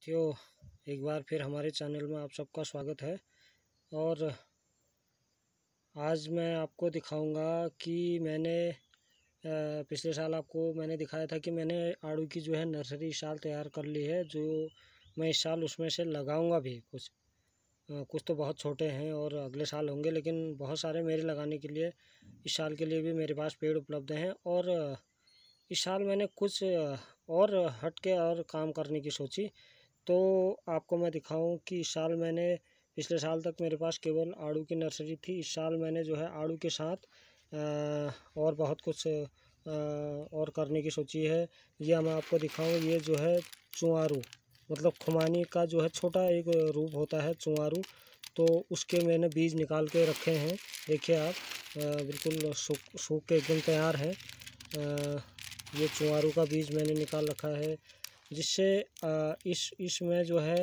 साथियों एक बार फिर हमारे चैनल में आप सबका स्वागत है और आज मैं आपको दिखाऊंगा कि मैंने पिछले साल आपको मैंने दिखाया था कि मैंने आड़ू की जो है नर्सरी साल तैयार कर ली है जो मैं इस साल उसमें से लगाऊंगा भी कुछ कुछ तो बहुत छोटे हैं और अगले साल होंगे लेकिन बहुत सारे मेरे लगाने के लिए इस साल के लिए भी मेरे पास पेड़ उपलब्ध हैं और इस साल मैंने कुछ और हट के और काम करने की सोची तो आपको मैं दिखाऊं कि इस साल मैंने पिछले साल तक मेरे पास केवल आड़ू की नर्सरी थी इस साल मैंने जो है आड़ू के साथ और बहुत कुछ और करने की सोची है यह मैं आपको दिखाऊं ये जो है चुआरू मतलब खुमानी का जो है छोटा एक रूप होता है चुआरू तो उसके मैंने बीज निकाल के रखे हैं देखिए आप बिल्कुल सूख सूख के एकदम तैयार हैं ये चुआरू का बीज मैंने निकाल रखा है जिससे इस इसमें जो है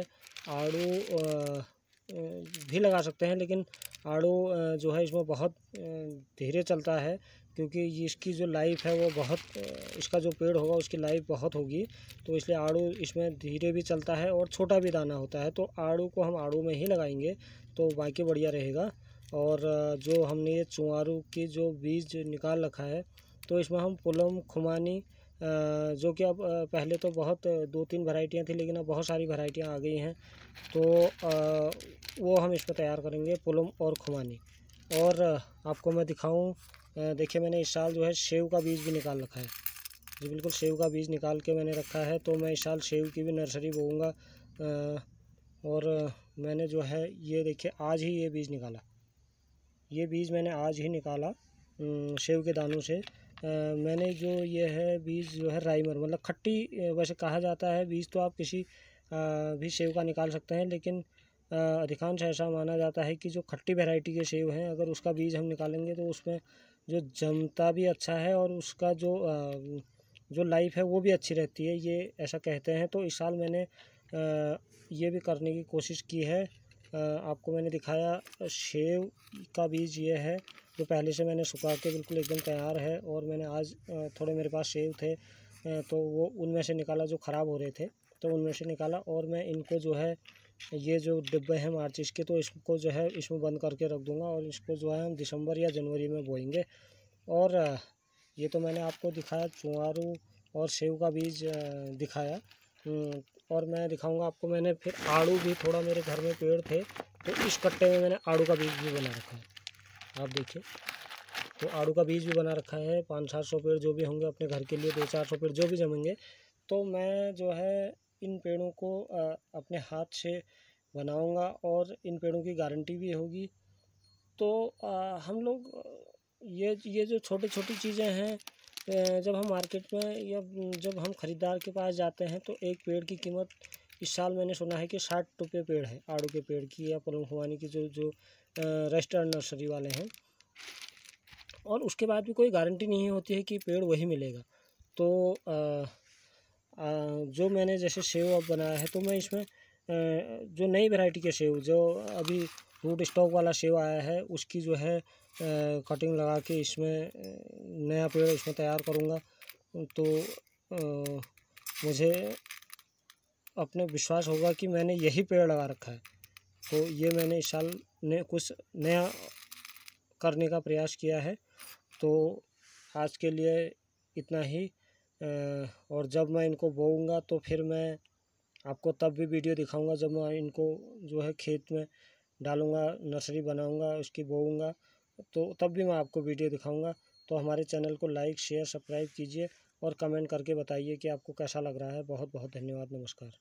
आड़ू भी लगा सकते हैं लेकिन आड़ू जो है इसमें बहुत धीरे चलता है क्योंकि इसकी जो लाइफ है वो बहुत इसका जो पेड़ होगा उसकी लाइफ बहुत होगी तो इसलिए आड़ू इसमें धीरे भी चलता है और छोटा भी दाना होता है तो आड़ू को हम आड़ू में ही लगाएंगे तो बाकी बढ़िया रहेगा और जो हमने ये चुआरू की जो बीज निकाल रखा है तो इसमें हम पुलम खुमानी जो कि अब पहले तो बहुत दो तीन वैरायटियाँ थी लेकिन अब बहुत सारी वैरायटियाँ आ गई हैं तो वो हम इस पर तैयार करेंगे पुलम और खुमानी और आपको मैं दिखाऊं देखिए मैंने इस साल जो है सेव का बीज भी निकाल रखा है जी बिल्कुल सेव का बीज निकाल के मैंने रखा है तो मैं इस साल सेव की भी नर्सरी बोऊँगा और मैंने जो है ये देखिए आज ही ये बीज निकाला ये बीज मैंने आज ही निकाला सेव के दानों से मैंने जो ये है बीज जो है राइमर मतलब खट्टी वैसे कहा जाता है बीज तो आप किसी भी सेव का निकाल सकते हैं लेकिन अधिकांश ऐसा माना जाता है कि जो खट्टी वेराइटी के सेव हैं अगर उसका बीज हम निकालेंगे तो उसमें जो जमता भी अच्छा है और उसका जो जो लाइफ है वो भी अच्छी रहती है ये ऐसा कहते हैं तो इस साल मैंने ये भी करने की कोशिश की है आपको मैंने दिखाया शेव का बीज ये है जो पहले से मैंने सुखा के बिल्कुल एकदम तैयार है और मैंने आज थोड़े मेरे पास शेव थे तो वो उनमें से निकाला जो ख़राब हो रहे थे तो उनमें से निकाला और मैं इनको जो है ये जो डिब्बे हैं मार्चिस के तो इसको जो है इसमें बंद करके रख दूँगा और इसको जो है हम दिसंबर या जनवरी में बोएंगे और ये तो मैंने आपको दिखाया चुआरू और सेव का बीज दिखाया और मैं दिखाऊंगा आपको मैंने फिर आड़ू भी थोड़ा मेरे घर में पेड़ थे तो इस कट्टे में मैंने आड़ू का बीज भी बना रखा है आप देखिए तो आड़ू का बीज भी बना रखा है पाँच सात सौ पेड़ जो भी होंगे अपने घर के लिए दो चार सौ पेड़ जो भी जमेंगे तो मैं जो है इन पेड़ों को अपने हाथ से बनाऊँगा और इन पेड़ों की गारंटी भी होगी तो हम लोग ये ये जो छोटी छोटी चीज़ें हैं जब हम मार्केट में या जब हम ख़रीदार के पास जाते हैं तो एक पेड़ की कीमत इस साल मैंने सुना है कि साठ रुपये पेड़ है आड़ू के पेड़ की या पलम खुवानी की जो जो रेस्टोरेंट नर्सरी वाले हैं और उसके बाद भी कोई गारंटी नहीं होती है कि पेड़ वही मिलेगा तो आ, आ, जो मैंने जैसे सेव अब बनाया है तो मैं इसमें जो नई वैरायटी के सेव जो अभी रूट स्टॉक वाला सेव आया है उसकी जो है कटिंग लगा के इसमें नया पेड़ इसमें तैयार करूँगा तो आ, मुझे अपने विश्वास होगा कि मैंने यही पेड़ लगा रखा है तो ये मैंने इस साल ने कुछ नया करने का प्रयास किया है तो आज के लिए इतना ही और जब मैं इनको बोऊँगा तो फिर मैं आपको तब भी वीडियो दिखाऊंगा जब मैं इनको जो है खेत में डालूँगा नर्सरी बनाऊँगा उसकी बोऊँगा तो तब भी मैं आपको वीडियो दिखाऊँगा तो हमारे चैनल को लाइक शेयर सब्सक्राइब कीजिए और कमेंट करके बताइए कि आपको कैसा लग रहा है बहुत बहुत धन्यवाद नमस्कार